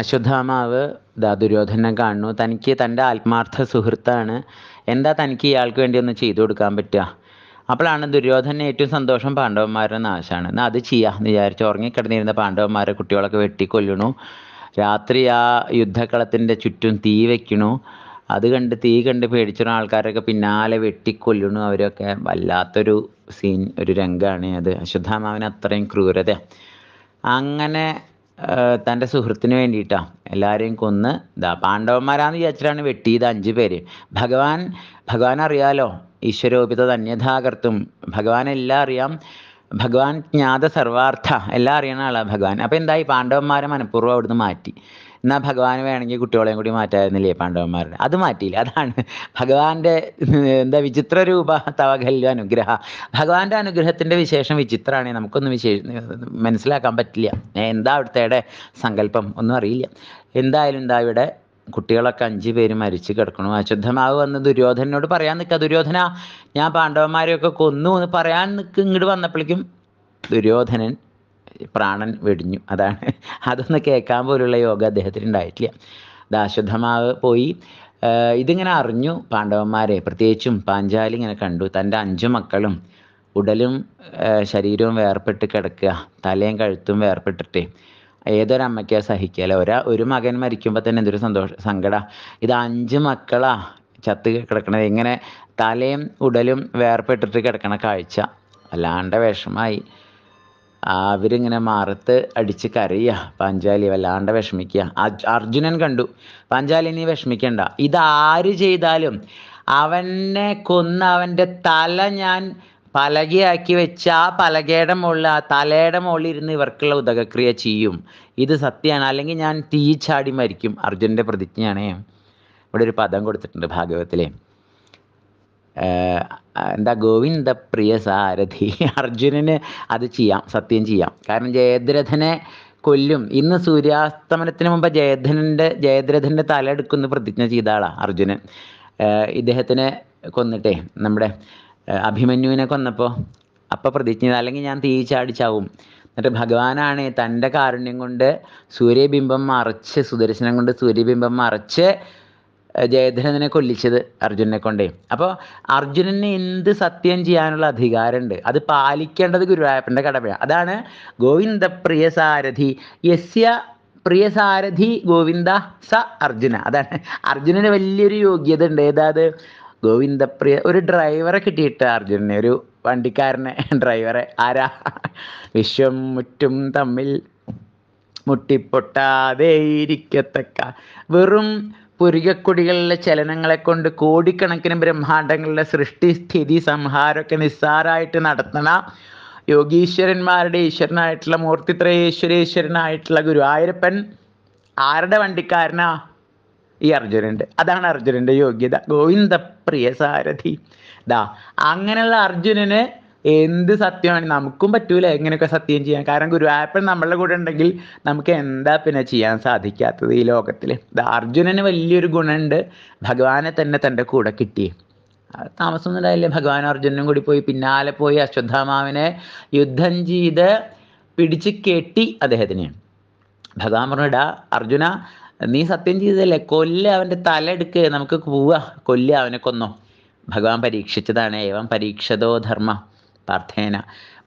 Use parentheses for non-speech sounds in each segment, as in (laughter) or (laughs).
അശ്വത്ഥാമാവ് ദുര്യോധനെ കാണുന്നു തനിക്ക് തൻ്റെ ആത്മാർത്ഥ സുഹൃത്താണ് എന്താ തനിക്ക് ഇയാൾക്ക് വേണ്ടി ഒന്ന് ചെയ്തു കൊടുക്കാൻ പറ്റുക അപ്പോഴാണ് ദുര്യോധന ഏറ്റവും സന്തോഷം പാണ്ഡവന്മാരുടെ നാശമാണ് എന്നാൽ അത് ചെയ്യാമെന്ന് വിചാരിച്ച് ഉറങ്ങിക്കിടന്നിരുന്ന പാണ്ഡവന്മാരെ കുട്ടികളൊക്കെ വെട്ടിക്കൊല്ലണു രാത്രി ആ യുദ്ധക്കളത്തിൻ്റെ ചുറ്റും തീ വയ്ക്കണു അത് കണ്ട് തീ കണ്ട് പേടിച്ചിരുന്ന ആൾക്കാരൊക്കെ പിന്നാലെ വെട്ടിക്കൊല്ലണു അവരൊക്കെ വല്ലാത്തൊരു സീൻ ഒരു രംഗമാണ് അത് അശ്വത്ഥാമാവിന് അത്രയും ക്രൂരത അങ്ങനെ തൻ്റെ സുഹൃത്തിന് വേണ്ടിയിട്ടാണ് എല്ലാവരെയും കൊന്ന് ഇതാ പാണ്ഡവന്മാരാന്ന് വിചാരിച്ചിട്ടാണ് വെട്ടിയത് അഞ്ച് പേര് ഭഗവാൻ ഭഗവാൻ അറിയാലോ ഈശ്വരോപിത ധന്യഥാകർത്തും ഭഗവാൻ എല്ലാം അറിയാം ഭഗവാൻ ജ്ഞാത സർവാർത്ഥ എല്ലാം അറിയണ ആളാണ് ഭഗവാൻ അപ്പോൾ എന്തായി പാണ്ഡവന്മാരെ മനഃപൂർവ്വം അവിടുന്ന് മാറ്റി എന്നാൽ ഭഗവാൻ വേണമെങ്കിൽ കുട്ടികളെയും കൂടി മാറ്റായിരുന്നില്ലേ പാണ്ഡവന്മാരുടെ അത് മാറ്റിയില്ല അതാണ് ഭഗവാന്റെ എന്താ വിചിത്ര രൂപ തവകല്യ അനുഗ്രഹ ഭഗവാന്റെ അനുഗ്രഹത്തിന്റെ വിശേഷം വിചിത്രമാണ് നമുക്കൊന്നും വിശേഷ മനസ്സിലാക്കാൻ പറ്റില്ല എന്താ അവിടുത്തെ സങ്കല്പം ഒന്നും അറിയില്ല എന്തായാലും എന്താ ഇവിടെ കുട്ടികളൊക്കെ അഞ്ചു പേര് മരിച്ചു കിടക്കണം അശുദ്ധമാവ് വന്ന് ദുര്യോധനോട് പറയാൻ നിൽക്കുക ദുര്യോധന ഞാൻ പാണ്ഡവന്മാരെയൊക്കെ കൊന്നു എന്ന് പറയാൻ നിൽക്കും ഇങ്ങോട്ട് വന്നപ്പോഴേക്കും ദുര്യോധനൻ പ്രാണൻ വെടിഞ്ഞു അതാണ് അതൊന്ന് കേൾക്കാൻ പോലുള്ള യോഗ അദ്ദേഹത്തിന് ഉണ്ടായിട്ടില്ല ദാശ്വദ്ധമാവ് പോയി ഇതിങ്ങനെ അറിഞ്ഞു പാണ്ഡവന്മാരെ പ്രത്യേകിച്ചും പാഞ്ചാലി ഇങ്ങനെ കണ്ടു തൻ്റെ അഞ്ചു മക്കളും ഉടലും ശരീരവും വേർപെട്ട് കിടക്കുക തലയും കഴുത്തും വേർപെട്ടിട്ട് ഏതൊരമ്മയ്ക്കാ സഹിക്കല ഒരാ ഒരു മകൻ മരിക്കുമ്പോൾ തന്നെ എന്തൊരു സന്തോഷ സങ്കട ഇത് അഞ്ച് മക്കളാ ചത്ത് കിടക്കണത് ഇങ്ങനെ തലയും ഉടലും വേർപെട്ടിട്ട് കിടക്കണ കാഴ്ച വല്ലാണ്ട് വിഷമായി അവരിങ്ങനെ മാറത്ത് അടിച്ച് കരയുക പാഞ്ചാലി വല്ലാണ്ട് വിഷമിക്കുക അർജുനൻ കണ്ടു പാഞ്ചാലി നീ വിഷമിക്കണ്ട ഇതാര് ചെയ്താലും അവനെ കൊന്ന് അവൻ്റെ തല ഞാൻ പലകയാക്കി വെച്ച ആ പലകയുടെ മുകളിൽ ആ തലയുടെ മുകളിൽ ഇരുന്ന് ഇവർക്കുള്ള ഉദകക്രിയ ചെയ്യും ഇത് സത്യമാണ് അല്ലെങ്കിൽ ഞാൻ തീ ചാടി മരിക്കും അർജുനൻ്റെ പ്രതിജ്ഞയാണേ ഇവിടെ ഒരു പദം കൊടുത്തിട്ടുണ്ട് ഭാഗവത്തിലേ എന്താ ഗോവിന്ദ പ്രിയ സാരഥി (laughs) അർജുനന് അത് ചെയ്യാം സത്യം ചെയ്യാം കാരണം ജയദ്രഥനെ കൊല്ലും ഇന്ന് സൂര്യാസ്തമനത്തിന് മുമ്പ് ജയധനൻ്റെ ജയദ്രഥൻ്റെ തല എടുക്കുന്ന പ്രതിജ്ഞ ചെയ്ത അർജുനൻ ഇദ്ദേഹത്തിനെ കൊന്നിട്ടെ നമ്മുടെ അഭിമന്യുവിനെ കൊന്നപ്പോൾ അപ്പോൾ പ്രതിജ്ഞ അല്ലെങ്കിൽ ഞാൻ തീച്ചാടിച്ചാവും എന്നിട്ട് ഭഗവാനാണ് തൻ്റെ കാരുണ്യം കൊണ്ട് സൂര്യബിംബം മറച്ച് സുദർശനം കൊണ്ട് സൂര്യബിംബം മറച്ച് ജയധനനെ കൊല്ലിച്ചത് അർജുനനെ കൊണ്ടേ അപ്പോൾ അർജുനന് എന്ത് സത്യം ചെയ്യാനുള്ള അധികാരമുണ്ട് അത് പാലിക്കേണ്ടത് ഗുരുവായപ്പന്റെ കടമയാണ് അതാണ് ഗോവിന്ദ പ്രിയ സാരഥി യസ്യ പ്രിയ സാരഥി ഗോവിന്ദ സ അർജുന അതാണ് അർജുനന് വലിയൊരു യോഗ്യത ഉണ്ട് ഏതാത് ഗോവിന്ദപ്രിയ ഒരു ഡ്രൈവറെ കിട്ടിയിട്ട് അർജുനനെ ഒരു വണ്ടിക്കാരനെ ഡ്രൈവറെ ആരാ വിശ്വം മുറ്റും തമ്മിൽ മുട്ടിപ്പൊട്ടാതെ ഇരിക്കത്തക്ക വെറും പുരികക്കൊടികളിലെ ചലനങ്ങളെ കൊണ്ട് കോടിക്കണക്കിന് ബ്രഹ്മാണ്ടങ്ങളുടെ സൃഷ്ടി സ്ഥിതി സംഹാരമൊക്കെ നിസ്സാരമായിട്ട് നടത്തണ യോഗീശ്വരന്മാരുടെ ഈശ്വരനായിട്ടുള്ള മൂർത്തിത്രയേശ്വരേശ്വരനായിട്ടുള്ള ഗുരുവായൂരപ്പൻ ആരുടെ വണ്ടിക്കാരനാ ഈ അർജുനൻ്റെ അതാണ് അർജുനൻ്റെ യോഗ്യത ഗോവിന്ദപ്രിയ സാരഥി ദാ അങ്ങനെയുള്ള അർജുനന് എന്ത് സത്യമാണ് നമുക്കും പറ്റൂല എങ്ങനെയൊക്കെ സത്യം ചെയ്യാൻ കാരണം ഗുരു നമ്മളുടെ കൂടെ ഉണ്ടെങ്കിൽ നമുക്ക് എന്താ പിന്നെ ചെയ്യാൻ സാധിക്കാത്തത് ഈ ലോകത്തിൽ അർജുനന് വലിയൊരു ഗുണമുണ്ട് ഭഗവാനെ തന്നെ തൻ്റെ കൂടെ കിട്ടി താമസമൊന്നും ഉണ്ടായില്ലേ ഭഗവാൻ അർജുനനും കൂടി പോയി പിന്നാലെ പോയി അശ്വത്ഥാമാവിനെ യുദ്ധം ചെയ്ത് പിടിച്ച് കെട്ടി അദ്ദേഹത്തിന് ഭഗവാൻ പറഞ്ഞിടാ അർജുന നീ സത്യം ചെയ്തല്ലേ കൊല്ല അവൻ്റെ തല എടുക്ക് നമുക്ക് പോവാ കൊല്ല അവനെ കൊന്നോ ഭഗവാൻ പരീക്ഷിച്ചതാണ് ഏവം പരീക്ഷതോ ധർമ്മ പാർത്ഥേന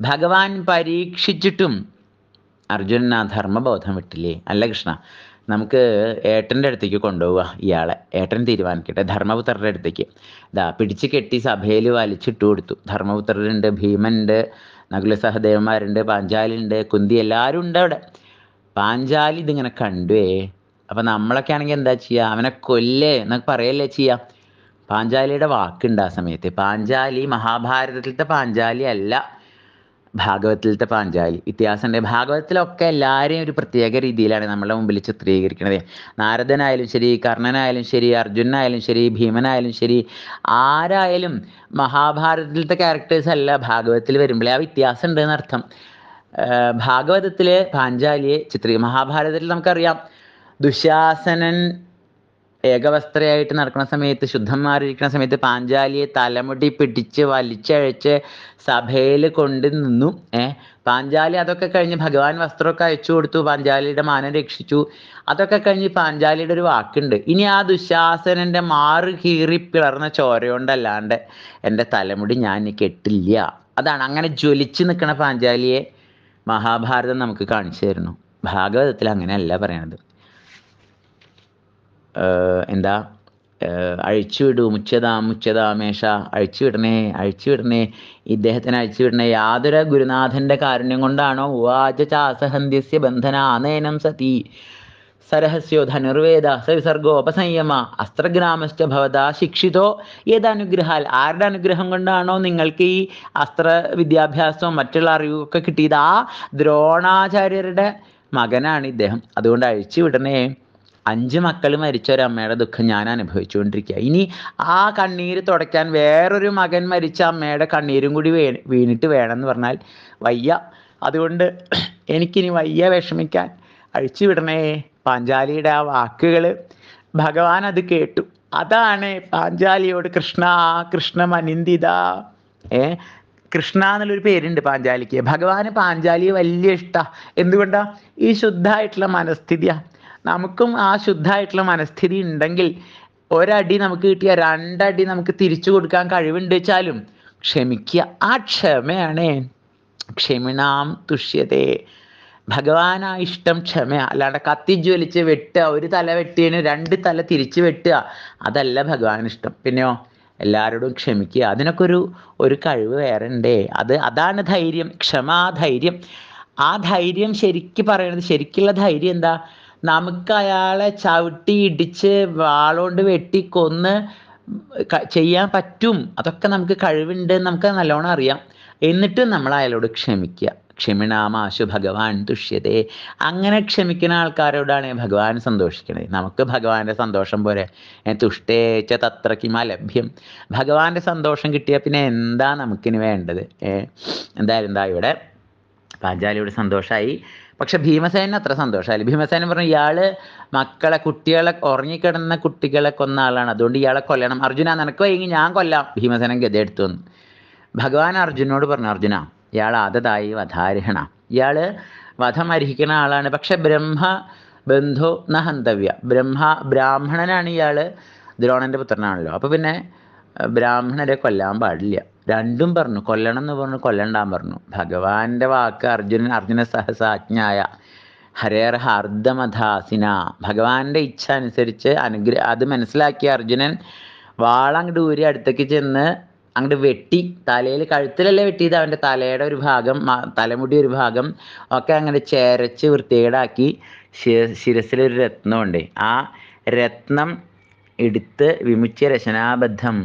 ഭഗവാൻ പരീക്ഷിച്ചിട്ടും അർജുനൻ ആ ധർമ്മബോധം വിട്ടില്ലേ അല്ല കൃഷ്ണ നമുക്ക് ഏട്ടൻ്റെ അടുത്തേക്ക് കൊണ്ടുപോവുക ഇയാളെ ഏട്ടൻ തീരുമാനിക്കട്ടെ ധർമ്മപുത്രരുടെ അടുത്തേക്ക് ഇതാ പിടിച്ച് കെട്ടി സഭയിൽ വലിച്ചിട്ട് കൊടുത്തു ധർമ്മപുത്രരുണ്ട് ഭീമനുണ്ട് നകുല സഹദേവന്മാരുണ്ട് പാഞ്ചാലിയുണ്ട് കുന്തി എല്ലാവരും ഉണ്ട് അവിടെ പാഞ്ചാലി ഇതിങ്ങനെ കണ്ടുവേ അപ്പം നമ്മളൊക്കെ ആണെങ്കിൽ എന്താ ചെയ്യുക അവനെ കൊല്ലേ എന്നൊക്കെ പറയല്ലേ ചെയ്യുക പാഞ്ചാലിയുടെ വാക്കുണ്ട് ആ സമയത്ത് പാഞ്ചാലി മഹാഭാരതത്തിലത്തെ പാഞ്ചാലി അല്ല ഭാഗവതത്തിലത്തെ പാഞ്ചാലി ഇതിഹാസമുണ്ട് ഭാഗവതത്തിലൊക്കെ എല്ലാവരെയും ഒരു പ്രത്യേക രീതിയിലാണ് നമ്മുടെ മുമ്പിൽ ചിത്രീകരിക്കുന്നത് നാരദനായാലും ശരി കർണനായാലും ശരി അർജുനായാലും ശരി ഭീമനായാലും ശരി ആരായാലും മഹാഭാരതത്തിലത്തെ ക്യാരക്ടേഴ്സ് അല്ല ഭാഗവതത്തിൽ വരുമ്പോഴേ ആ വ്യത്യാസം ഉണ്ടെന്ന് അർത്ഥം ഭാഗവതത്തിലെ പാഞ്ചാലിയെ ചിത്രീ മഹാഭാരതത്തിൽ നമുക്കറിയാം ദുശാസനൻ ഏകവസ്ത്രയായിട്ട് നടക്കുന്ന സമയത്ത് ശുദ്ധന്മാരിരിക്കുന്ന സമയത്ത് പാഞ്ചാലിയെ തലമുടി പിടിച്ച് വലിച്ചഴച്ച് സഭയിൽ കൊണ്ട് നിന്നു ഏർ പാഞ്ചാലി അതൊക്കെ കഴിഞ്ഞ് ഭഗവാൻ വസ്ത്രമൊക്കെ അയച്ചു കൊടുത്തു പാഞ്ചാലിയുടെ മാനം രക്ഷിച്ചു അതൊക്കെ കഴിഞ്ഞ് പാഞ്ചാലിയുടെ ഒരു വാക്കുണ്ട് ഇനി ആ ദുശാസനന്റെ മാറ് കീറി പിളർന്ന ചോരയോണ്ടല്ലാണ്ട് എൻ്റെ തലമുടി ഞാൻ കെട്ടില്ല അതാണ് അങ്ങനെ ജ്വലിച്ചു നിൽക്കുന്ന പാഞ്ചാലിയെ മഹാഭാരതം നമുക്ക് കാണിച്ചു തരുന്നു ഭാഗവതത്തിൽ അങ്ങനെയല്ല പറയണത് എന്താ അഴിച്ചുവിടൂ മുച്ചതാ മുച്ചതാ മേഷ അഴിച്ചുവിടണേ അഴിച്ചുവിടണേ ഇദ്ദേഹത്തിന് അഴിച്ചുവിടണേ യാതൊരു ഗുരുനാഥൻ്റെ കാരുണ്യം കൊണ്ടാണോ ഉവാച ചാസഹന്ധ്യസ്യ ബന്ധന അനയനം സതി സരഹസ്യോ ധനുർവേദ സവിസർഗോ അപസംയമ അസ്ത്രഗ്രാമശ്ച ഭവത ശിക്ഷിതോ ഏതനുഗ്രഹാൽ ആരുടെ അനുഗ്രഹം കൊണ്ടാണോ നിങ്ങൾക്ക് ഈ അസ്ത്ര വിദ്യാഭ്യാസവും മറ്റുള്ള അറിവൊക്കെ കിട്ടിയത് ആ ദ്രോണാചാര്യരുടെ മകനാണ് ഇദ്ദേഹം അതുകൊണ്ട് അഴിച്ചു വിടണേ അഞ്ച് മക്കൾ മരിച്ച ഒരു അമ്മയുടെ ദുഃഖം ഞാൻ അനുഭവിച്ചുകൊണ്ടിരിക്കുക ഇനി ആ കണ്ണീര് തുടയ്ക്കാൻ വേറൊരു മകൻ മരിച്ച അമ്മയുടെ കണ്ണീരും കൂടി വീ വീണിട്ട് വേണമെന്ന് പറഞ്ഞാൽ വയ്യ അതുകൊണ്ട് എനിക്കിനി വയ്യ വിഷമിക്കാൻ അഴിച്ചു വിടണേ പാഞ്ചാലിയുടെ ആ വാക്കുകൾ ഭഗവാൻ അത് കേട്ടു അതാണ് പാഞ്ചാലിയോട് കൃഷ്ണ കൃഷ്ണ മനിന്ദിത ഏ കൃഷ്ണ എന്നുള്ളൊരു പേരുണ്ട് പാഞ്ചാലിക്ക് ഭഗവാന് പാഞ്ചാലിയെ വലിയ ഇഷ്ട എന്തുകൊണ്ടാ ഈ ശുദ്ധായിട്ടുള്ള മനസ്ഥിതിയാണ് നമുക്കും ആ ശുദ്ധമായിട്ടുള്ള മനസ്ഥിതി ഉണ്ടെങ്കിൽ ഒരടി നമുക്ക് കിട്ടിയ രണ്ടടി നമുക്ക് തിരിച്ചു കൊടുക്കാൻ കഴിവുണ്ട് വെച്ചാലും ക്ഷമിക്കുക ആ ക്ഷമയാണ് ക്ഷമിണാം തുഷ്യതേ ഭഗവാൻ ആ ഇഷ്ടം ക്ഷമ അല്ലാണ്ട് കത്തി ജ്വലിച്ച് വെട്ടുക ഒരു തല വെട്ടിയതിന് രണ്ട് തല തിരിച്ച് വെട്ടുക അതല്ല ഭഗവാൻ ഇഷ്ടം പിന്നെയോ എല്ലാവരോടും ക്ഷമിക്കുക അതിനൊക്കെ ഒരു ഒരു കഴിവ് വേറെ ഉണ്ടേ അത് അതാണ് ധൈര്യം ക്ഷമാധൈര്യം ആ ധൈര്യം ശരിക്ക് പറയണത് ശരിക്കുള്ള ധൈര്യം എന്താ നമുക്ക് അയാളെ ചവിട്ടി ഇടിച്ച് വാളോണ്ട് വെട്ടി കൊന്ന് ചെയ്യാൻ പറ്റും അതൊക്കെ നമുക്ക് കഴിവുണ്ട് നമുക്ക് നല്ലോണം അറിയാം എന്നിട്ടും നമ്മൾ അയാളോട് ക്ഷമിക്കുക ക്ഷമിണാമാശു ഭഗവാൻ തുഷ്യതേ അങ്ങനെ ക്ഷമിക്കുന്ന ആൾക്കാരോടാണ് ഭഗവാൻ സന്തോഷിക്കുന്നത് നമുക്ക് ഭഗവാന്റെ സന്തോഷം പോലെ തുഷ്ടേച്ച തത്രക്കിമ അലഭ്യം ഭഗവാന്റെ സന്തോഷം കിട്ടിയാൽ പിന്നെ എന്താ നമുക്കിനി വേണ്ടത് ഏഹ് എന്തായാലും എന്താ ഇവിടെ പാഞ്ചാലിയോട് സന്തോഷമായി പക്ഷെ ഭീമസേനന് അത്ര സന്തോഷമായില്ല ഭീമസേനൻ പറഞ്ഞു ഇയാള് മക്കളെ കുട്ടികളെ ഉറങ്ങിക്കിടന്ന കുട്ടികളെ കൊന്ന ആളാണ് അതുകൊണ്ട് ഇയാളെ കൊല്ലണം അർജുന നിനക്ക് വൈകി ഞാൻ കൊല്ലാം ഭീമസേനൻ എടുത്തു വന്നു ഭഗവാൻ അർജുനോട് പറഞ്ഞു അർജുന ഇയാൾ അതതായി വധാരിഹണ ഇയാൾ വധമരിഹിക്കുന്ന ആളാണ് പക്ഷെ ബ്രഹ്മ ബന്ധു നഹന്തവ്യ ബ്രഹ്മ ബ്രാഹ്മണനാണ് ഇയാൾ ദ്രോണന്റെ പുത്രനാണല്ലോ അപ്പോൾ പിന്നെ ബ്രാഹ്മണരെ കൊല്ലാൻ പാടില്ല രണ്ടും പറഞ്ഞു കൊല്ലണം എന്ന് പറഞ്ഞു കൊല്ലണ്ടാൻ പറഞ്ഞു ഭഗവാന്റെ വാക്ക് അർജുനൻ അർജുന സഹസാജ്ഞായ ഹരേർ ഹർദമദാസിന ഭഗവാന്റെ ഇച്ഛ അനുസരിച്ച് അനുഗ്രഹ അത് മനസ്സിലാക്കിയ അർജുനൻ വാള അങ്ങോട്ട് ഊരി അടുത്തേക്ക് ചെന്ന് അങ്ങോട്ട് വെട്ടി തലയിൽ കഴുത്തിലല്ലേ വെട്ടിയത് അവൻ്റെ തലയുടെ ഒരു ഭാഗം തലമുടി ഒരു ഭാഗം ഒക്കെ അങ്ങനെ ചേരച്ച് വൃത്തികേടാക്കി ശിരസിലൊരു രത്നമുണ്ട് ആ രത്നം എടുത്ത് വിമുച്ച രചനാബദ്ധം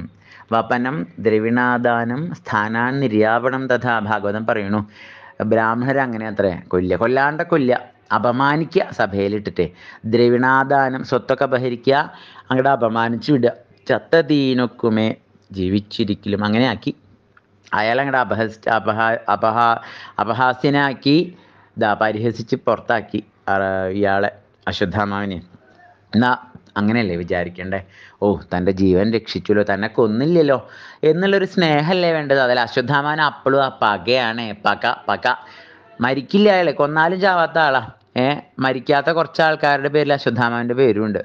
വപനം ദ്രവിണാദാനം സ്ഥാനാൻ നിര്യാപണം തഥാ ഭാഗവതം പറയുന്നു ബ്രാഹ്മണർ അങ്ങനെ അത്രേ കൊല്ല കൊല്ലാണ്ട കൊല്ല അപമാനിക്കുക സഭയിലിട്ടിട്ട് ദ്രവിണാദാനം സ്വത്തൊക്കെ അപഹരിക്കുക അങ്ങോട്ട് അപമാനിച്ചു വിടുക ചത്തതീനൊക്കുമേ ജീവിച്ചിരിക്കലും അങ്ങനെ ആക്കി അയാൾ അങ്ങോട്ട് അപഹസ് അപഹാ അപഹാ അപഹാസ്യനാക്കി പരിഹസിച്ച് പുറത്താക്കി ഇയാളെ അശ്വത്ഥാമാവിനെ എന്നാ അങ്ങനെയല്ലേ വിചാരിക്കേണ്ടേ ഓ തൻ്റെ ജീവൻ രക്ഷിച്ചല്ലോ തന്നെ കൊന്നില്ലല്ലോ എന്നുള്ളൊരു സ്നേഹമല്ലേ വേണ്ടത് അതിൽ അശ്വത്ഥാമാൻ അപ്പോഴും ആ പകയാണ് പക പക മരിക്കില്ല അയാളെ കൊന്നാലും ചാവാത്ത ആളാ ഏ മരിക്കാത്ത കുറച്ച് ആൾക്കാരുടെ പേരിൽ അശ്വത്ഥാമാവിൻ്റെ പേരുമുണ്ട്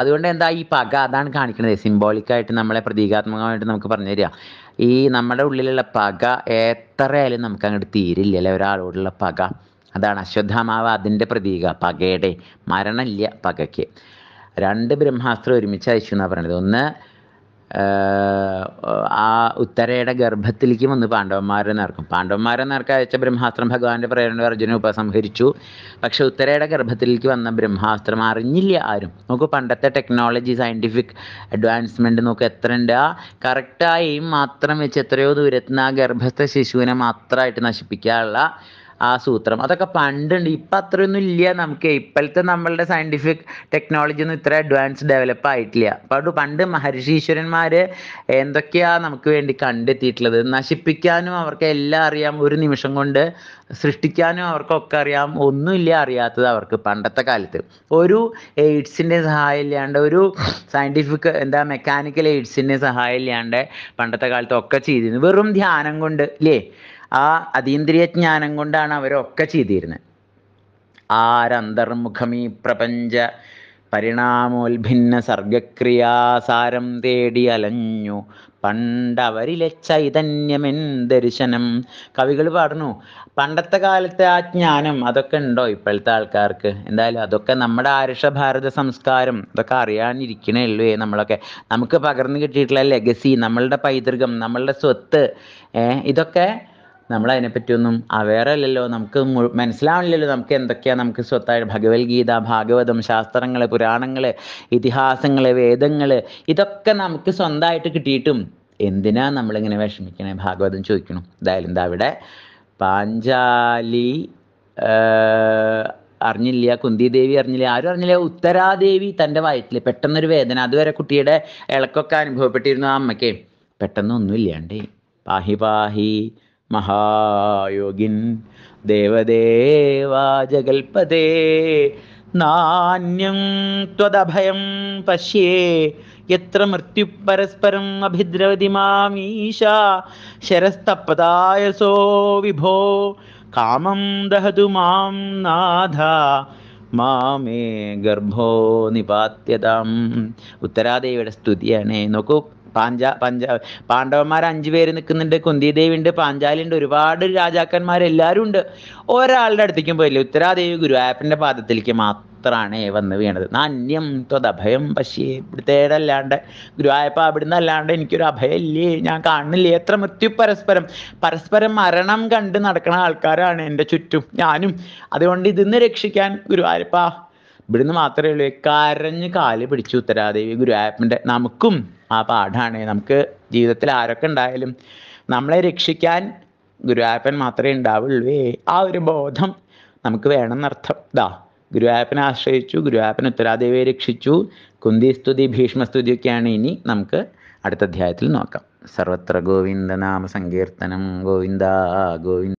അതുകൊണ്ട് എന്താ ഈ പക അതാണ് കാണിക്കുന്നത് സിംബോളിക്കായിട്ട് നമ്മളെ പ്രതീകാത്മകമായിട്ട് നമുക്ക് പറഞ്ഞു തരിക ഈ നമ്മുടെ ഉള്ളിലുള്ള പക എത്രയായാലും നമുക്ക് അങ്ങോട്ട് അല്ലെ ഒരാളോടുള്ള പക അതാണ് അശ്വത്ഥാമാവ് അതിൻ്റെ പ്രതീക പകയുടെ മരണമില്ല പകയ്ക്ക് രണ്ട് ബ്രഹ്മാസ്ത്രം ഒരുമിച്ച് അയച്ചു എന്നാണ് പറയണത് ഒന്ന് ആ ഉത്തരയുടെ ഗർഭത്തിലേക്ക് വന്ന് പാണ്ഡവന്മാരെ നേർക്കും പാണ്ഡവന്മാരെ നേർക്ക് അയച്ച ബ്രഹ്മാസ്ത്രം ഭഗവാന്റെ പ്രേരണ അർജുന ഉപസംഹരിച്ചു പക്ഷെ ഉത്തരയുടെ ഗർഭത്തിലേക്ക് വന്ന ബ്രഹ്മാസ്ത്രം അറിഞ്ഞില്ല ആരും നമുക്ക് പണ്ടത്തെ ടെക്നോളജി സയൻറ്റിഫിക് അഡ്വാൻസ്മെൻറ്റ് നമുക്ക് എത്ര ഉണ്ട് ആ കറക്റ്റായി മാത്രം വെച്ച് എത്രയോ ദൂരത്തുനിന്ന് ആ ഗർഭസ്ഥ ശിശുവിനെ മാത്രമായിട്ട് നശിപ്പിക്കാനുള്ള ആ സൂത്രം അതൊക്കെ പണ്ടുണ്ട് ഇപ്പം അത്രയൊന്നും ഇല്ല നമുക്ക് ഇപ്പോഴത്തെ നമ്മളുടെ സയൻറ്റിഫിക് ടെക്നോളജി ഒന്നും ഇത്ര അഡ്വാൻസ് ഡെവലപ്പ് ആയിട്ടില്ല പണ്ട് പണ്ട് മഹർഷീശ്വരന്മാർ എന്തൊക്കെയാ നമുക്ക് വേണ്ടി കണ്ടെത്തിയിട്ടുള്ളത് നശിപ്പിക്കാനും അവർക്ക് എല്ലാം അറിയാം ഒരു നിമിഷം കൊണ്ട് സൃഷ്ടിക്കാനും അവർക്കൊക്കെ അറിയാം ഒന്നുമില്ല അറിയാത്തത് അവർക്ക് പണ്ടത്തെ കാലത്ത് ഒരു എയ്ഡ്സിൻ്റെ സഹായം ഇല്ലാണ്ട് ഒരു സയൻറ്റിഫിക് എന്താ മെക്കാനിക്കൽ എയ്ഡ്സിൻ്റെ സഹായം ഇല്ലാണ്ട് പണ്ടത്തെ കാലത്ത് ഒക്കെ ചെയ്തിരുന്നു വെറും ധ്യാനം കൊണ്ട് ഇല്ലേ ആ അതീന്ദ്രിയജ്ഞാനം കൊണ്ടാണ് അവരൊക്കെ ചെയ്തിരുന്നത് ആരന്തർമുഖമീ പ്രപഞ്ച പരിണാമോൽഭിന്ന സർഗക്രിയാസാരം തേടി അലഞ്ഞു പണ്ടവരിലെ ചൈതന്യമെൻ ദർശനം കവികൾ പാടുന്നു പണ്ടത്തെ കാലത്തെ ആ ജ്ഞാനം അതൊക്കെ ഉണ്ടോ ഇപ്പോഴത്തെ ആൾക്കാർക്ക് എന്തായാലും അതൊക്കെ നമ്മുടെ ആരുഷ ഭാരത സംസ്കാരം അതൊക്കെ അറിയാനിരിക്കണേ ഉള്ളൂ നമ്മളൊക്കെ നമുക്ക് പകർന്നു കിട്ടിയിട്ടുള്ള ലെഗസി നമ്മളുടെ പൈതൃകം നമ്മളുടെ സ്വത്ത് ഇതൊക്കെ നമ്മൾ അതിനെപ്പറ്റിയൊന്നും അവയറല്ലല്ലോ നമുക്ക് മനസ്സിലാവില്ലല്ലോ നമുക്ക് എന്തൊക്കെയാണ് നമുക്ക് സ്വത്തായിട്ട് ഭഗവത്ഗീത ഭാഗവതം ശാസ്ത്രങ്ങൾ പുരാണങ്ങൾ ഇതിഹാസങ്ങൾ വേദങ്ങൾ ഇതൊക്കെ നമുക്ക് സ്വന്തമായിട്ട് കിട്ടിയിട്ടും എന്തിനാ നമ്മളിങ്ങനെ വിഷമിക്കണേ ഭാഗവതം ചോദിക്കണം എന്തായാലും എന്താ അവിടെ പാഞ്ചാലി അറിഞ്ഞില്ല കുന്തിദേവി അറിഞ്ഞില്ല ആരും അറിഞ്ഞില്ല ഉത്തരാദേവി തൻ്റെ വയറ്റിൽ പെട്ടെന്നൊരു വേദന അതുവരെ കുട്ടിയുടെ ഇളക്കൊക്കെ അനുഭവപ്പെട്ടിരുന്നു ആ അമ്മയ്ക്ക് പെട്ടെന്ന് ഒന്നും പാഹി പാഹി മഹായോഗിൻ ദേവദേവാജകൽപതേ നാന്യം ത്വദഭയം പശ്യേ എത്ര മൃത്യു പരസ്പരം അഭിദ്രവതി മാമീശ ശരസ്തപദായസോ വിഭോ കാമം ദഹതു മാം നാഥ മാമേ ഗർഭോ നിപാത്യതാം ഉത്തരാദേവിയുടെ സ്തുതിയാണ് നോക്കൂ പാഞ്ച പഞ്ച പാണ്ഡവന്മാർ അഞ്ചു പേര് നിൽക്കുന്നുണ്ട് പാഞ്ചാലി ഉണ്ട് ഒരുപാട് രാജാക്കന്മാർ എല്ലാവരും ഉണ്ട് ഒരാളുടെ അടുത്തേക്കും പോയില്ല ഉത്തരാദേവി ഗുരു ആപ്പിന്റെ പാദത്തിലേക്ക് മാത്രമാണ് വന്ന് വീണത് നാന്യം ത്വതഭയം പക്ഷേ ഇവിടുത്തേടെ അല്ലാണ്ട് ഗുരുവായപ്പ നിന്ന് അല്ലാണ്ട് എനിക്കൊരു അഭയമില്ലേ ഞാൻ കാണുന്നില്ലേ എത്ര മൃത്യു പരസ്പരം പരസ്പരം മരണം കണ്ട് നടക്കുന്ന ആൾക്കാരാണ് എൻ്റെ ചുറ്റും ഞാനും അതുകൊണ്ട് ഇതിന്ന് രക്ഷിക്കാൻ ഗുരുവായപ്പ ഇവിടുന്ന് മാത്രമേ ഉള്ളൂ കരഞ്ഞ് കാല് പിടിച്ചു ഉത്തരാദേവി ഗുരുവായപ്പന്റെ നമുക്കും ആ പാഠമാണ് നമുക്ക് ജീവിതത്തിൽ ആരൊക്കെ ഉണ്ടായാലും നമ്മളെ രക്ഷിക്കാൻ ഗുരുവായപ്പൻ മാത്രമേ ഉണ്ടാവുള്ളൂ ആ ഒരു ബോധം നമുക്ക് വേണമെന്നർത്ഥം ഇതാ ഗുരുവായപ്പനെ ആശ്രയിച്ചു ഗുരുവായപ്പൻ ഉത്തരാദേവിയെ രക്ഷിച്ചു കുന്തി സ്തുതി ഭീഷ്മസ്തുതിയൊക്കെയാണ് ഇനി നമുക്ക് അടുത്ത അധ്യായത്തിൽ നോക്കാം സർവത്ര ഗോവിന്ദനാമ സങ്കീർത്തനം ഗോവിന്ദ ഗോവിന്ദ